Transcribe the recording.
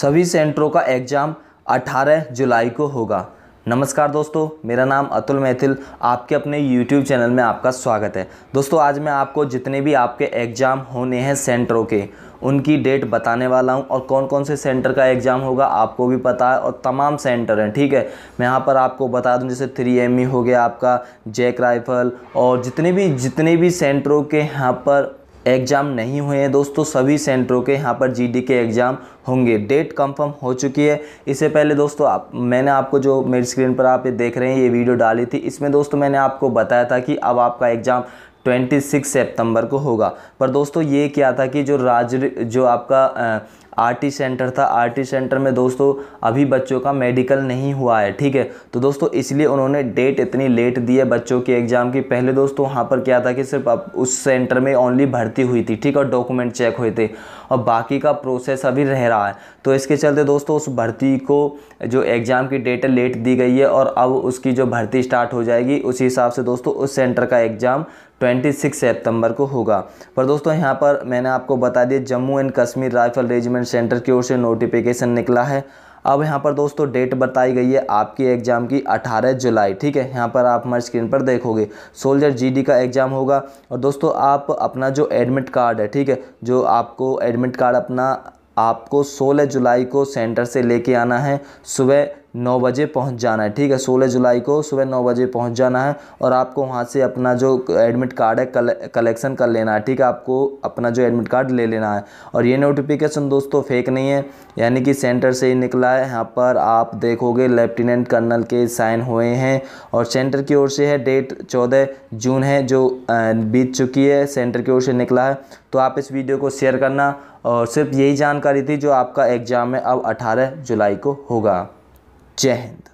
सभी सेंटरों का एग्ज़ाम 18 जुलाई को होगा नमस्कार दोस्तों मेरा नाम अतुल मैथिल आपके अपने YouTube चैनल में आपका स्वागत है दोस्तों आज मैं आपको जितने भी आपके एग्ज़ाम होने हैं सेंटरों के उनकी डेट बताने वाला हूं और कौन कौन से सेंटर का एग्ज़ाम होगा आपको भी पता है और तमाम सेंटर हैं ठीक है मैं यहाँ पर आपको बता दूं जैसे थ्री एम e हो गया आपका जैक राइफल और जितने भी जितने भी सेंटरों के यहाँ पर एग्ज़ाम नहीं हुए हैं दोस्तों सभी सेंटरों के यहाँ पर जीडी के एग्ज़ाम होंगे डेट कंफर्म हो चुकी है इससे पहले दोस्तों आप मैंने आपको जो मेरी स्क्रीन पर आप ये देख रहे हैं ये वीडियो डाली थी इसमें दोस्तों मैंने आपको बताया था कि अब आपका एग्ज़ाम ट्वेंटी सिक्स सितंबर को होगा पर दोस्तों ये क्या था कि जो राज जो आपका आरटी सेंटर था आरटी सेंटर में दोस्तों अभी बच्चों का मेडिकल नहीं हुआ है ठीक है तो दोस्तों इसलिए उन्होंने डेट इतनी लेट दी है बच्चों के एग्ज़ाम की पहले दोस्तों वहाँ पर क्या था कि सिर्फ अब उस सेंटर में ओनली भर्ती हुई थी ठीक और डॉक्यूमेंट चेक हुए थे और बाकी का प्रोसेस अभी रह रहा है तो इसके चलते दोस्तों उस भर्ती को जो एग्ज़ाम की डेट लेट दी गई है और अब उसकी जो भर्ती स्टार्ट हो जाएगी उसी हिसाब से दोस्तों उस सेंटर का एग्ज़ाम ट्वेंटी सिक्स सितंबर को होगा पर दोस्तों यहाँ पर मैंने आपको बता दिया Jammu and Kashmir rifle regiment centre की ओर से नोटिफिकेशन निकला है अब यहाँ पर दोस्तों डेट बताई गई है आपकी एग्ज़ाम की 18 जुलाई ठीक है यहाँ पर आप हमारे स्क्रीन पर देखोगे सोल्जर जीडी का एग्ज़ाम होगा और दोस्तों आप अपना जो एडमिट कार्ड है ठीक है जो आपको एडमिट कार्ड अपना आपको 16 जुलाई को सेंटर से लेके आना है सुबह नौ बजे पहुंच जाना है ठीक है सोलह जुलाई को सुबह नौ बजे पहुंच जाना है और आपको वहां से अपना जो एडमिट कार्ड है कल, कलेक्शन कर लेना है ठीक है आपको अपना जो एडमिट कार्ड ले लेना है और ये नोटिफिकेशन दोस्तों फेक नहीं है यानी कि सेंटर से ही निकला है यहाँ पर आप देखोगे लेफ्टिनेंट कर्नल के साइन हुए हैं और सेंटर की ओर से है डेट चौदह जून है जो बीत चुकी है सेंटर की ओर से निकला है तो आप इस वीडियो को शेयर करना और सिर्फ यही जानकारी थी जो आपका एग्ज़ाम है अब 18 जुलाई को होगा जय हिंद